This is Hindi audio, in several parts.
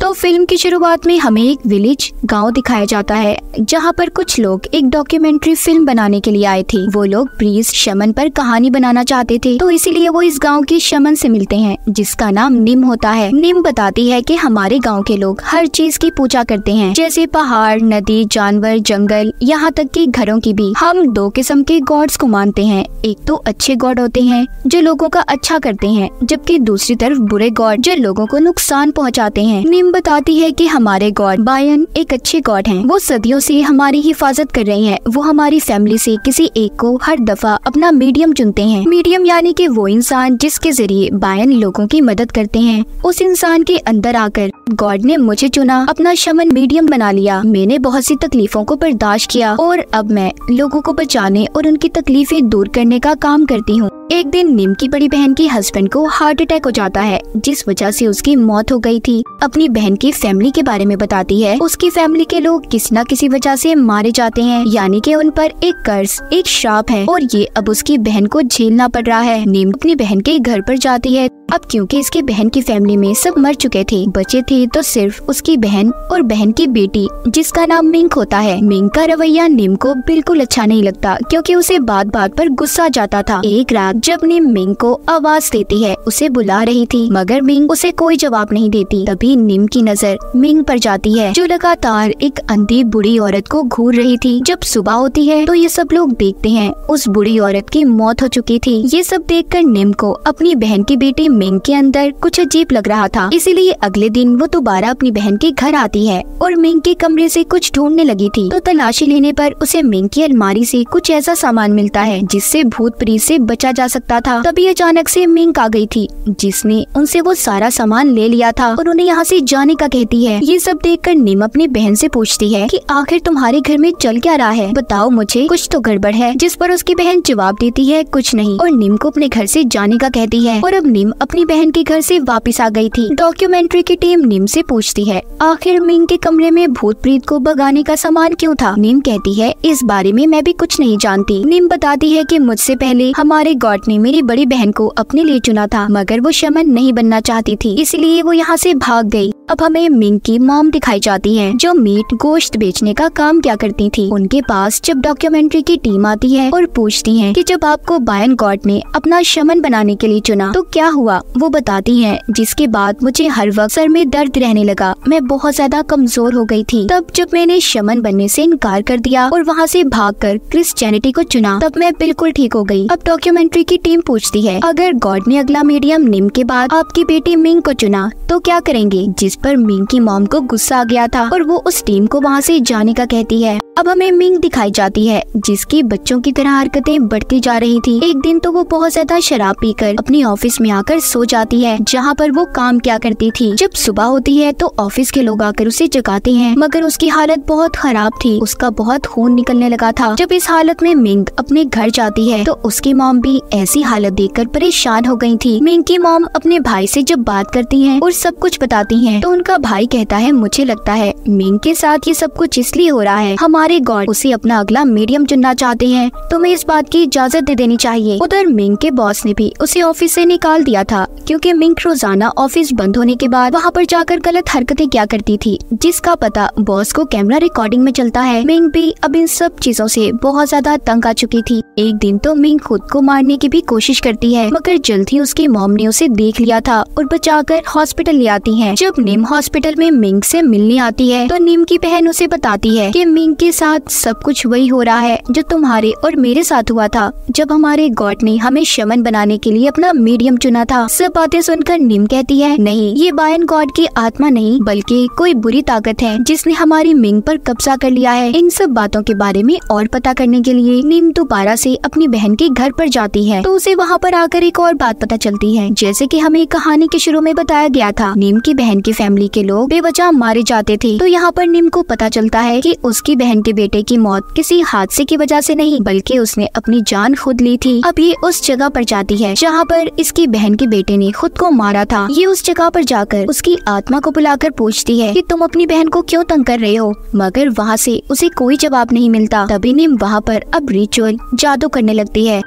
तो फिल्म की शुरुआत में हमें एक विलेज गांव दिखाया जाता है जहां पर कुछ लोग एक डॉक्यूमेंट्री फिल्म बनाने के लिए आए थे वो लोग प्रीस शमन पर कहानी बनाना चाहते थे तो इसीलिए वो इस गांव के शमन से मिलते हैं जिसका नाम निम होता है निम बताती है कि हमारे गांव के लोग हर चीज की पूजा करते हैं जैसे पहाड़ नदी जानवर जंगल यहाँ तक की घरों की भी हम दो किस्म के गॉड्स को मानते हैं एक तो अच्छे गॉड होते हैं जो लोगों का अच्छा करते हैं जबकि दूसरी तरफ बुरे गॉड जो लोगों को नुकसान पहुँचाते हैं निम बताती है कि हमारे गॉड बायन एक अच्छे गॉड हैं वो सदियों से हमारी हिफाजत कर रहे हैं वो हमारी फैमिली से किसी एक को हर दफा अपना मीडियम चुनते हैं मीडियम यानी कि वो इंसान जिसके जरिए बायन लोगों की मदद करते हैं उस इंसान के अंदर आकर गॉड ने मुझे चुना अपना शमन मीडियम बना लिया मैंने बहुत सी तकलीफों को बर्दाश्त किया और अब मैं लोगों को बचाने और उनकी तकलीफें दूर करने का काम करती हूँ एक दिन निम की बड़ी बहन के हस्बैंड को हार्ट अटैक हो जाता है जिस वजह से उसकी मौत हो गई थी अपनी बहन की फैमिली के बारे में बताती है उसकी फैमिली के लोग किसी न किसी वजह से मारे जाते हैं यानी कि उन पर एक कर्ज एक श्राप है और ये अब उसकी बहन को झेलना पड़ रहा है नीम अपनी बहन के घर पर जाती है अब क्योंकि इसकी बहन की फैमिली में सब मर चुके थे बचे थे तो सिर्फ उसकी बहन और बहन की बेटी जिसका नाम मिंक होता है मिंक का रवैया निम को बिल्कुल अच्छा नहीं लगता क्योंकि उसे बात बात पर गुस्सा जाता था एक रात जब निम मिंग को आवाज देती है उसे बुला रही थी मगर मिंग उसे कोई जवाब नहीं देती तभी निम की नजर मिंग पर जाती है जो लगातार एक अंधी बुढ़ी औरत को घूर रही थी जब सुबह होती है तो ये सब लोग देखते हैं उस बुढ़ी औरत की मौत हो चुकी थी ये सब देखकर निम को अपनी बहन की बेटी मिंग के अंदर कुछ अजीब लग रहा था इसीलिए अगले दिन वो दोबारा अपनी बहन के घर आती है और मिंग के कमरे से कुछ ढूंढने लगी थी तो तलाशी लेने पर उसे मिंग की अलमारी से कुछ ऐसा सामान मिलता है जिससे भूत प्रीत से बचा जा सकता था तभी अचानक से मिंग आ गई थी जिसने उनसे वो सारा सामान ले लिया था और उन्हें यहाँ से जा जाने का कहती है ये सब देख कर निम अपनी बहन ऐसी पूछती है की आखिर तुम्हारे घर में चल क्या रहा है बताओ मुझे कुछ तो गड़बड़ है जिस पर उसकी बहन जवाब देती है कुछ नहीं और निम को अपने घर ऐसी जाने का कहती है और अब निम अपनी बहन के घर ऐसी वापिस आ गयी थी डॉक्यूमेंट्री की टीम निम ऐसी पूछती है आखिर मिंग के कमरे में भूत प्रीत को भगाने का सामान क्यों था निम कहती है इस बारे में मैं भी कुछ नहीं जानती निम बताती है कि मुझसे पहले हमारे गॉड ने मेरी बड़ी बहन को अपने लिए चुना था मगर वो शमन नहीं बनना चाहती थी इसलिए वो यहाँ से भाग गई अब हमें मिंग की मॉम दिखाई जाती है जो मीट गोश्त बेचने का काम क्या करती थी उनके पास जब डॉक्यूमेंट्री की टीम आती है और पूछती है कि जब आपको बायन गॉड ने अपना शमन बनाने के लिए चुना तो क्या हुआ वो बताती है जिसके बाद मुझे हर वक्त सर में दर्द रहने लगा मैं बहुत ज्यादा कमजोर हो गई थी तब जब मैंने शमन बनने से इनकार कर दिया और वहाँ से कर क्रिस्टैनिटी को चुना तब मैं बिल्कुल ठीक हो गई अब डॉक्यूमेंट्री की टीम पूछती है अगर गॉड ने अगला मीडियम निम के बाद आपकी बेटी मिंग को चुना तो क्या करेंगे जिस पर मिंग की मॉम को गुस्सा आ गया था और वो उस टीम को वहाँ से जाने का कहती है अब हमें मिंग दिखाई जाती है जिसकी बच्चों की तरह हरकतें बढ़ती जा रही थी एक दिन तो वो बहुत ज्यादा शराब पीकर अपने ऑफिस में आकर सो जाती है जहाँ पर वो काम क्या करती थी जब सुबह होती है तो ऑफिस के लोग आकर उसे जगाते हैं मगर उसकी हालत बहुत खराब थी उसका बहुत खून निकलने लगा था जब इस हालत में मिंग अपने घर जाती है तो उसकी मॉम भी ऐसी हालत कर परेशान हो गयी थी मिंग की मॉम अपने भाई से जब बात करती है और सब कुछ बताती है तो उनका भाई कहता है मुझे लगता है मिंग के साथ ये सब कुछ इसलिए हो रहा है हमारे गॉड उसे अपना अगला मीडियम चुनना चाहते हैं तुम्हें इस बात की इजाजत दे देनी चाहिए उधर मिंग के बॉस ने भी उसे ऑफिस से निकाल दिया था क्योंकि मिंग रोजाना ऑफिस बंद होने के बाद वहाँ पर जाकर गलत हरकतें क्या करती थी जिसका पता बॉस को कैमरा रिकॉर्डिंग में चलता है मिंग भी अब इन सब चीजों से बहुत ज्यादा तंग आ चुकी थी एक दिन तो मिंग खुद को मारने की भी कोशिश करती है मगर जल्द ही उसकी मॉम ने उसे देख लिया था और बचाकर हॉस्पिटल ले आती है जब निम हॉस्पिटल में मिंग से मिलने आती है तो निम की बहन उसे बताती है कि मिंग के साथ सब कुछ वही हो रहा है जो तुम्हारे और मेरे साथ हुआ था जब हमारे गॉड ने हमें शमन बनाने के लिए अपना मीडियम चुना था सब बातें सुनकर निम कहती है नहीं ये बायन गॉड की आत्मा नहीं बल्कि कोई बुरी ताकत है जिसने हमारी मिंग पर कब्जा कर लिया है इन सब बातों के बारे में और पता करने के लिए निम दोबारा से अपनी बहन के घर पर जाती है तो उसे वहाँ पर आकर एक और बात पता चलती है जैसे कि हमें कहानी के शुरू में बताया गया था नीम की बहन की फैमिली के लोग बेवजह मारे जाते थे तो यहाँ पर निम को पता चलता है कि उसकी बहन के बेटे की मौत किसी हादसे की वजह से नहीं बल्कि उसने अपनी जान खुद ली थी अब ये उस जगह पर जाती है जहाँ पर इसकी बहन के बेटे ने खुद को मारा था ये उस जगह पर जाकर उसकी आत्मा को बुलाकर पूछती है कि तुम अपनी बहन को क्यों तंग कर रहे हो मगर वहाँ से उसे कोई जवाब नहीं मिलता तभी निम वहाँ पर अब रिचुअल जादू करने लगती है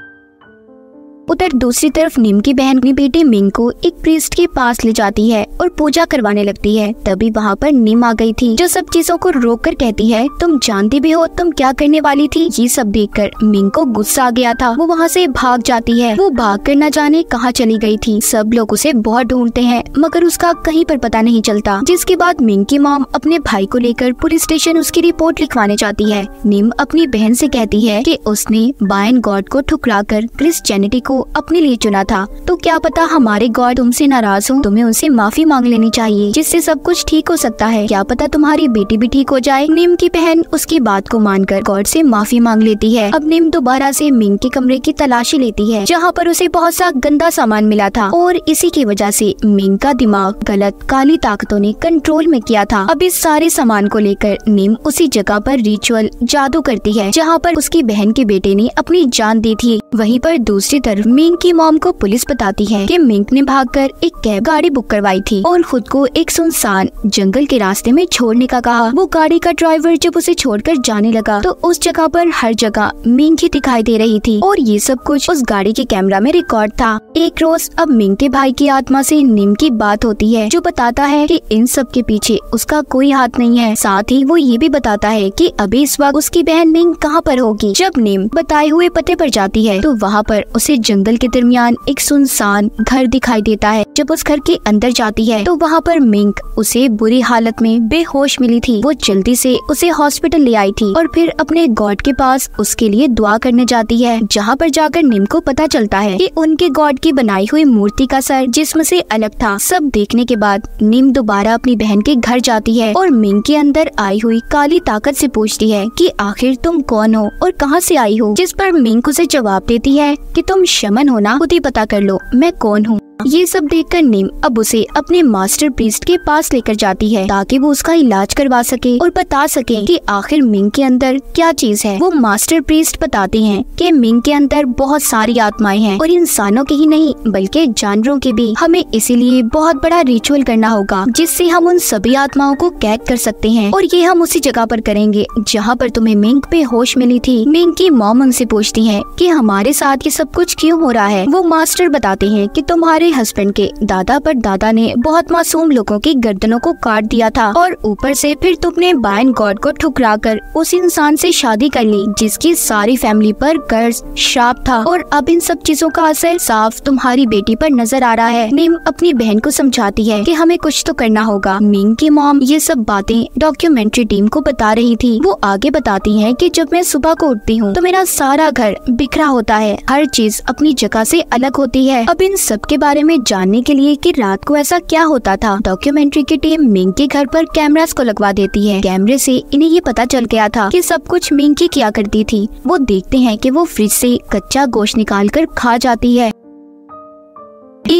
उधर दूसरी तरफ निम की बहन अपनी बेटे मिंग को एक प्रीस्ट के पास ले जाती है और पूजा करवाने लगती है तभी वहाँ पर निम आ गई थी जो सब चीजों को रोक कर कहती है तुम जानती भी हो तुम क्या करने वाली थी ये सब देख कर मिंग को गुस्सा आ गया था वो वहाँ से भाग जाती है वो भाग कर न जाने कहाँ चली गई थी सब लोग उसे बहुत ढूंढते हैं मगर उसका कहीं पर पता नहीं चलता जिसके बाद मिंग की मॉम अपने भाई को लेकर पुलिस स्टेशन उसकी रिपोर्ट लिखवाने जाती है निम अपनी बहन से कहती है कि उसने बायन गॉड को ठुकरा कर क्रिस्चैनिटी को को अपने लिए चुना था तो क्या पता हमारे गॉड तुमसे नाराज हो तुम्हें उनसे माफी मांग लेनी चाहिए जिससे सब कुछ ठीक हो सकता है क्या पता तुम्हारी बेटी भी ठीक हो जाए निम की बहन उसकी बात को मानकर गॉड से माफी मांग लेती है अब निम दोबारा से मिंग के कमरे की तलाशी लेती है जहाँ पर उसे बहुत सा गंदा सामान मिला था और इसी की वजह से मिंग का दिमाग गलत काली ताकतों ने कंट्रोल में किया था अब इस सारे सामान को लेकर निम उसी जगह पर रिचुअल जादू करती है जहाँ पर उसकी बहन के बेटे ने अपनी जान दी थी वहीं पर दूसरी तरफ मिंक की मॉम को पुलिस बताती है कि मिंक ने भागकर एक कैब गाड़ी बुक करवाई थी और खुद को एक सुनसान जंगल के रास्ते में छोड़ने का कहा वो गाड़ी का ड्राइवर जब उसे छोड़कर जाने लगा तो उस जगह पर हर जगह मिंक ही दिखाई दे रही थी और ये सब कुछ उस गाड़ी के कैमरा में रिकॉर्ड था एक रोज अब मिंग के भाई की आत्मा से निम की बात होती है जो बताता है कि इन सब के पीछे उसका कोई हाथ नहीं है साथ ही वो ये भी बताता है कि अभी इस वक्त उसकी बहन मिंग कहाँ पर होगी जब निम बताए हुए पते पर जाती है तो वहाँ पर उसे जंगल के दरमियान एक सुनसान घर दिखाई देता है जब उस घर के अंदर जाती है तो वहाँ पर मिंक उसे बुरी हालत में बेहोश मिली थी वो जल्दी से उसे हॉस्पिटल ले आई थी और फिर अपने गॉड के पास उसके लिए दुआ करने जाती है जहाँ पर जाकर निम को पता चलता है कि उनके गॉड की बनाई हुई मूर्ति का सर जिसम से अलग था सब देखने के बाद निम दोबारा अपनी बहन के घर जाती है और मिंग के अंदर आई हुई काली ताकत से पूछती है कि आखिर तुम कौन हो और कहाँ से आई हो जिस पर मिंग उसे जवाब देती है कि तुम शमन होना खुद ही पता कर लो मैं कौन हूँ ये सब देखकर निम अब उसे अपने मास्टर प्रीस्ट के पास लेकर जाती है ताकि वो उसका इलाज करवा सके और बता सके कि आखिर मिंग के अंदर क्या चीज है वो मास्टर प्रीस्ट बताते हैं कि मिंग के अंदर बहुत सारी आत्माएं हैं और इंसानों के ही नहीं बल्कि जानवरों के भी हमें इसीलिए बहुत बड़ा रिचुअल करना होगा जिससे हम उन सभी आत्माओं को कैद कर सकते हैं और ये हम उसी जगह पर करेंगे जहाँ पर तुम्हें मिंग पे होश मिली थी मिंग की मोम उनसे पूछती है कि हमारे साथ ये सब कुछ क्यों हो रहा है वो मास्टर बताते हैं कि तुम्हारे हस्बैंड के दादा पर दादा ने बहुत मासूम लोगों की गर्दनों को काट दिया था और ऊपर से फिर तुमने बायन गॉड को ठुकरा कर उस इंसान से शादी कर ली जिसकी सारी फैमिली पर कर्ज श्राप था और अब इन सब चीजों का असर साफ तुम्हारी बेटी पर नजर आ रहा है नीम अपनी बहन को समझाती है कि हमें कुछ तो करना होगा मिंग की मॉम ये सब बातें डॉक्यूमेंट्री टीम को बता रही थी वो आगे बताती है कि जब मैं सुबह को उठती हूँ तो मेरा सारा घर बिखरा होता है हर चीज अपनी जगह से अलग होती है अब इन सब के बारे बारे में जानने के लिए कि रात को ऐसा क्या होता था डॉक्यूमेंट्री की टीम मिंग के घर पर कैमरास को लगवा देती है कैमरे से इन्हें ये पता चल गया था कि सब कुछ मिंग की किया करती थी वो देखते हैं कि वो फ्रिज से कच्चा गोश्त निकाल कर खा जाती है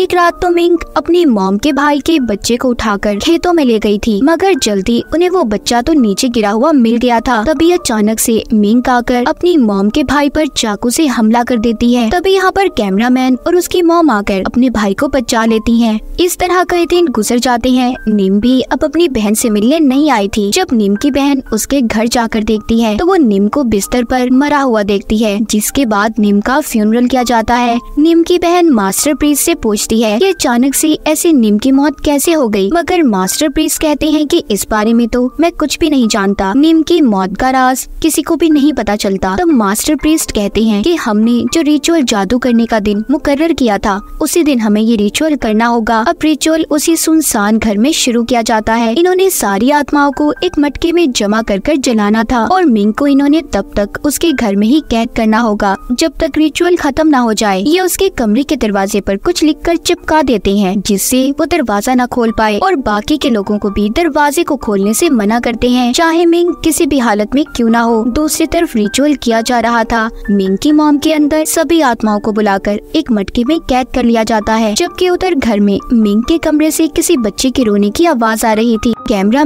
एक रात तो मिंक अपनी मॉम के भाई के बच्चे को उठाकर खेतों में ले गई थी मगर जल्दी उन्हें वो बच्चा तो नीचे गिरा हुआ मिल गया था तभी अचानक से मिंक आकर अपनी मॉम के भाई पर चाकू से हमला कर देती है तभी यहाँ पर कैमरामैन और उसकी मॉम आकर अपने भाई को बचा लेती है इस तरह कई दिन गुजर जाते हैं निम भी अब अपनी बहन से मिलने नहीं आई थी जब निम की बहन उसके घर जाकर देखती है तो वो निम को बिस्तर पर मरा हुआ देखती है जिसके बाद निम का फ्यूनरल किया जाता है निम की बहन मास्टर प्रीत से पूछ पूछती है कि अचानक से ऐसे निम की मौत कैसे हो गई? मगर मास्टर प्रीस कहते हैं कि इस बारे में तो मैं कुछ भी नहीं जानता निम की मौत का राज किसी को भी नहीं पता चलता तो मास्टर प्रिंस कहते हैं कि हमने जो रिचुअल जादू करने का दिन मुकर्र किया था उसी दिन हमें ये रिचुअल करना होगा अब रिचुअल उसी सुनसान घर में शुरू किया जाता है इन्होंने सारी आत्माओं को एक मटके में जमा कर कर जलाना था और मिंग को इन्होंने तब तक उसके घर में ही कैद करना होगा जब तक रिचुअल खत्म न हो जाए ये उसके कमरे के दरवाजे पर कुछ लिख कर कर चिपका देते हैं जिससे वो दरवाजा न खोल पाए और बाकी के लोगों को भी दरवाजे को खोलने से मना करते हैं चाहे मिंग किसी भी हालत में क्यों ना हो दूसरी तरफ रिचुअल किया जा रहा था मिंग की मॉम के अंदर सभी आत्माओं को बुलाकर एक मटके में कैद कर लिया जाता है जबकि उधर घर में मिंग के कमरे से किसी बच्चे के रोने की आवाज आ रही थी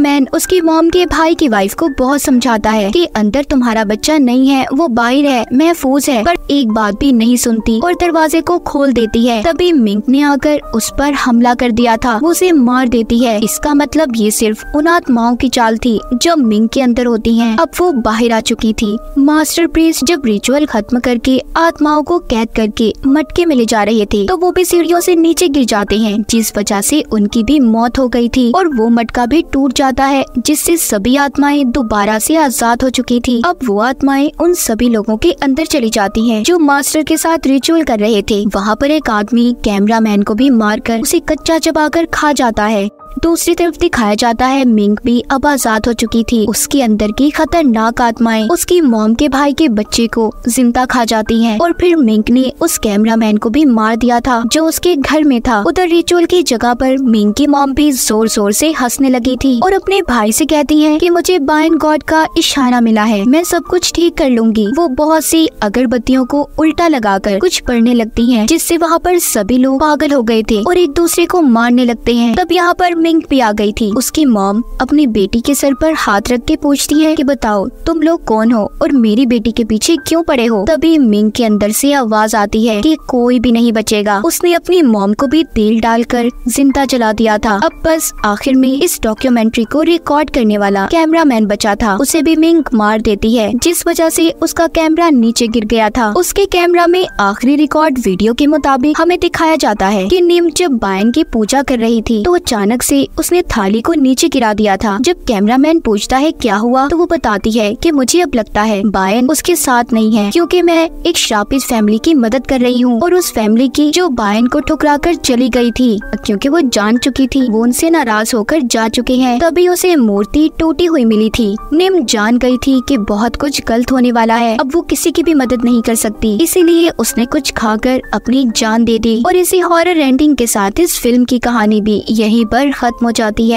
मैन उसकी मॉम के भाई की वाइफ को बहुत समझाता है कि अंदर तुम्हारा बच्चा नहीं है वो बाहर है महफूज है पर एक बात भी नहीं सुनती और दरवाजे को खोल देती है तभी मिंग ने सामने आकर उस पर हमला कर दिया था वो उसे मार देती है इसका मतलब ये सिर्फ उन आत्माओं की चाल थी जो मिंग के अंदर होती हैं। अब वो बाहर आ चुकी थी मास्टर प्रीस जब रिचुअल खत्म करके आत्माओं को कैद करके मटके में ले जा रहे थे तो वो भी सीढ़ियों से नीचे गिर जाते हैं जिस वजह से उनकी भी मौत हो गई थी और वो मटका भी टूट जाता है जिससे सभी आत्माएं दोबारा से आजाद हो चुकी थी अब वो आत्माएं उन सभी लोगों के अंदर चली जाती हैं जो मास्टर के साथ रिचुअल कर रहे थे वहाँ पर एक आदमी कैमरा मैन को भी मारकर उसे कच्चा चबाकर खा जाता है दूसरी तरफ दिखाया जाता है मिंग भी अब आजाद हो चुकी थी उसके अंदर की खतरनाक आत्माएं उसकी मोम के भाई के बच्चे को जिंदा खा जाती हैं और फिर मिंग ने उस कैमरामैन को भी मार दिया था जो उसके घर में था उधर रिचुअल की जगह पर मिंग की मोम भी जोर जोर से हंसने लगी थी और अपने भाई से कहती है कि मुझे बाइन गॉड का इशारा मिला है मैं सब कुछ ठीक कर लूंगी वो बहुत सी अगरबत्तियों को उल्टा लगाकर कुछ पढ़ने लगती है जिससे वहाँ पर सभी लोग पागल हो गए थे और एक दूसरे को मारने लगते हैं तब यहाँ पर रिंग भी आ गई थी उसकी मॉम अपनी बेटी के सर पर हाथ रख के पूछती है कि बताओ तुम लोग कौन हो और मेरी बेटी के पीछे क्यों पड़े हो तभी मिंग के अंदर से आवाज आती है कि कोई भी नहीं बचेगा उसने अपनी मॉम को भी तेल डालकर जिंदा जला दिया था अब बस आखिर में इस डॉक्यूमेंट्री को रिकॉर्ड करने वाला मैन बचा था उसे भी मिंग मार देती है जिस वजह से उसका कैमरा नीचे गिर गया था उसके कैमरा में आखिरी रिकॉर्ड वीडियो के मुताबिक हमें दिखाया जाता है कि निम जब बायन की पूजा कर रही थी तो अचानक से से उसने थाली को नीचे गिरा दिया था जब कैमरामैन पूछता है क्या हुआ तो वो बताती है कि मुझे अब लगता है बायन उसके साथ नहीं है क्योंकि मैं एक शापित फैमिली की मदद कर रही हूँ और उस फैमिली की जो बायन को ठुकरा कर चली गयी थी क्यूँकी वो जान चुकी थी वो उनसे नाराज होकर जा चुके हैं तभी उसे मूर्ति टूटी हुई मिली थी निम जान गयी थी की बहुत कुछ गलत होने वाला है अब वो किसी की भी मदद नहीं कर सकती इसीलिए उसने कुछ खाकर अपनी जान दे दी और इसी हॉरर एंडिंग के साथ इस फिल्म की कहानी भी यहीं पर खत्म ख़त्म हो जाती है